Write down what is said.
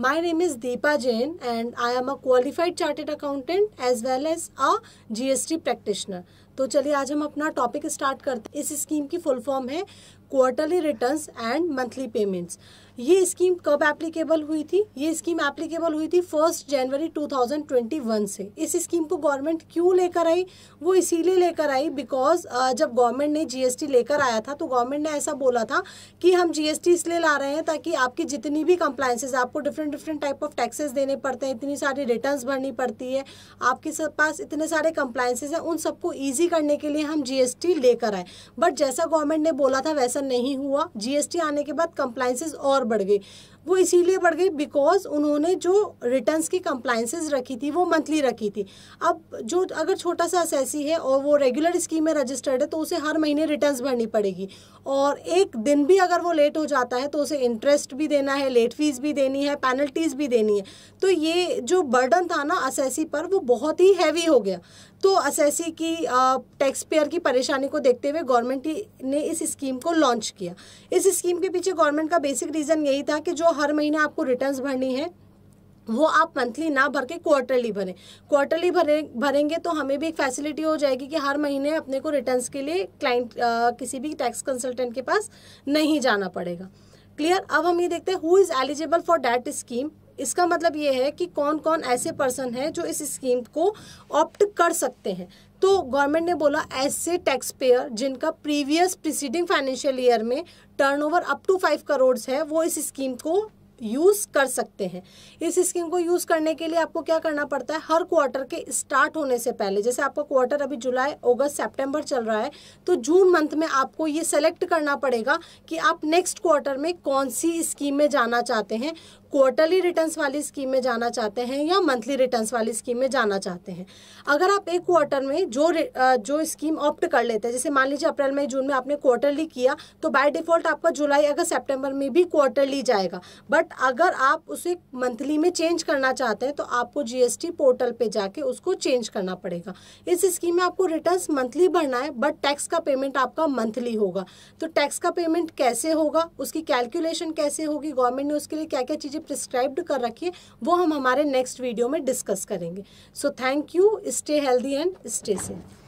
My name is Deepa Jain and I am a qualified chartered accountant as well as a GST practitioner. तो चलिए आज हम अपना topic start करते इस स्कीम की फुल फॉर्म है quarterly returns and monthly payments ये स्कीम कब एप्लीकेबल हुई थी ये स्कीम एप्लीकेबल हुई थी फर्स्ट जनवरी 2021 से इस स्कीम को गवर्नमेंट क्यों लेकर आई वो इसीलिए लेकर आई बिकॉज जब गवर्नमेंट ने जीएसटी लेकर आया था तो गवर्नमेंट ने ऐसा बोला था कि हम जीएसटी इसलिए ला रहे हैं ताकि आपकी जितनी भी कंप्लाइंसेज आपको different different type of taxes देने पड़ते हैं इतनी सारी रिटर्न भरनी पड़ती है आपके पास इतने सारे कंप्लाइंसेज हैं उन सबको ईजी करने के लिए हम जीएसटी लेकर आए बट जैसा गवर्नमेंट ने बोला था वैसा नहीं हुआ जीएसटी आने के बाद कंप्लाइंसिस और बढ़ गई वो इसीलिए बढ़ गई बिकॉज उन्होंने जो रिटर्न्स की कंप्लाइंसेस रखी थी वो मंथली रखी थी अब जो अगर छोटा सा असैसी है और वो रेगुलर स्कीम में रजिस्टर्ड है तो उसे हर महीने रिटर्न्स भरनी पड़ेगी और एक दिन भी अगर वो लेट हो जाता है तो उसे इंटरेस्ट भी देना है लेट फीस भी देनी है पेनल्टीज भी देनी है तो ये जो बर्डन था ना असेसी पर वो बहुत ही हैवी हो गया तो असेसी की टैक्स पेयर की परेशानी को देखते हुए गवर्नमेंट ने इस स्कीम को लॉन्च किया इस स्कीम के पीछे गवर्नमेंट का बेसिक रीज़न यही था कि जो हर महीने आपको रिटर्न्स भरनी है वो आप मंथली ना भर के क्वार्टरली भरें क्वार्टरली भरे भरेंगे तो हमें भी एक फैसिलिटी हो जाएगी कि हर महीने अपने को रिटर्न्स के लिए क्लाइंट किसी भी टैक्स कंसल्टेंट के पास नहीं जाना पड़ेगा क्लियर अब हम ये देखते हैं who is eligible for that scheme इसका मतलब ये है कि कौन कौन ऐसे पर्सन हैं जो इस स्कीम को ऑप्ट कर सकते हैं तो गवर्नमेंट ने बोला ऐसे टैक्स पेयर जिनका प्रीवियस प्रिसीडिंग फाइनेंशियल ईयर में turnover up to five crore है वो इस स्कीम को यूज़ कर सकते हैं इस स्कीम को यूज़ करने के लिए आपको क्या करना पड़ता है हर क्वार्टर के स्टार्ट होने से पहले जैसे आपका क्वार्टर अभी जुलाई अगस्त सितंबर चल रहा है तो जून मंथ में आपको ये सेलेक्ट करना पड़ेगा कि आप नेक्स्ट क्वार्टर में कौन सी स्कीम में जाना चाहते हैं क्वार्टरली रिटर्न्स वाली स्कीम में जाना चाहते हैं या मंथली रिटर्न्स वाली स्कीम में जाना चाहते हैं अगर आप एक क्वार्टर में जो जो स्कीम ऑप्ट कर लेते हैं जैसे मान लीजिए अप्रैल मई जून में आपने क्वार्टरली किया तो बाय डिफॉल्ट आपका जुलाई अगस्त सितंबर में भी क्वार्टरली जाएगा बट बट अगर आप उसे मंथली में चेंज करना चाहते हैं तो आपको जीएसटी पोर्टल पे जाके उसको चेंज करना पड़ेगा इस स्कीम में आपको रिटर्न्स मंथली भरना है बट टैक्स का पेमेंट आपका मंथली होगा तो टैक्स का पेमेंट कैसे होगा उसकी कैलकुलेशन कैसे होगी गवर्नमेंट ने उसके लिए क्या क्या चीज़ें प्रिस्क्राइब्ड कर रखी है वो हम हमारे नेक्स्ट वीडियो में डिस्कस करेंगे so thank you stay healthy and stay safe